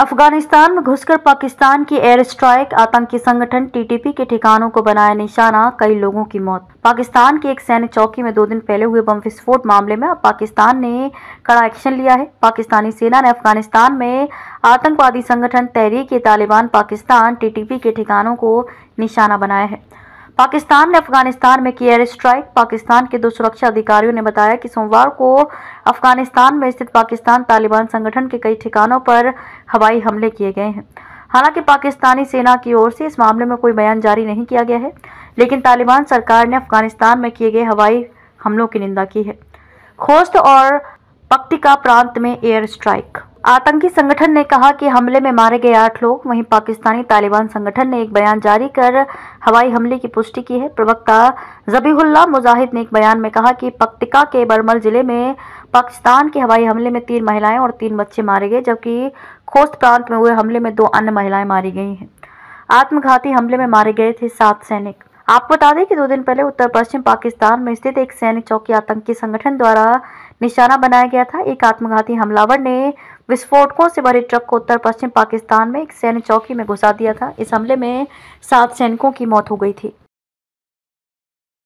अफगानिस्तान में घुसकर पाकिस्तान की एयर स्ट्राइक आतंकी संगठन टीटीपी के ठिकानों को बनाया निशाना कई लोगों की मौत पाकिस्तान की एक सैन्य चौकी में दो दिन पहले हुए बम विस्फोट मामले में अब पाकिस्तान ने कड़ा एक्शन लिया है पाकिस्तानी सेना ने अफगानिस्तान में आतंकवादी संगठन तहरीक तालिबान पाकिस्तान टी के ठिकानों को निशाना बनाया है पाकिस्तान ने अफगानिस्तान में की एयर स्ट्राइक पाकिस्तान के दो सुरक्षा अधिकारियों ने बताया कि सोमवार को अफगानिस्तान में स्थित पाकिस्तान तालिबान संगठन के कई ठिकानों पर हवाई हमले किए गए हैं हालांकि पाकिस्तानी सेना की ओर से इस मामले में कोई बयान जारी नहीं किया गया है लेकिन तालिबान सरकार ने अफगानिस्तान में किए गए हवाई हमलों की निंदा की है खोस्त और पक्तिका प्रांत में एयर स्ट्राइक आतंकी संगठन ने कहा कि हमले में मारे गए आठ लोग वहीं पाकिस्तानी तालिबान संगठन ने एक बयान जारी कर हवाई हमले की पुष्टि की है प्रवक्ता जबीहुल्ला मुजाहिद ने एक बयान में कहा कि पक्तिका के बरमल जिले में पाकिस्तान के हवाई हमले में तीन महिलाएं और तीन बच्चे मारे गए जबकि खोस्त प्रांत में हुए हमले में दो अन्य महिलाएं मारी गई हैं आत्मघाती हमले में मारे गए थे सात सैनिक आपको बता दें कि दो दिन पहले उत्तर पश्चिम पाकिस्तान में स्थित एक सैनिक चौकी आतंकी संगठन द्वारा निशाना बनाया गया था एक आत्मघाती हमलावर ने विस्फोटकों से भरे ट्रक को उत्तर पश्चिम पाकिस्तान में एक सैन्य चौकी में घुसा दिया था इस हमले में सात सैनिकों की मौत हो गई थी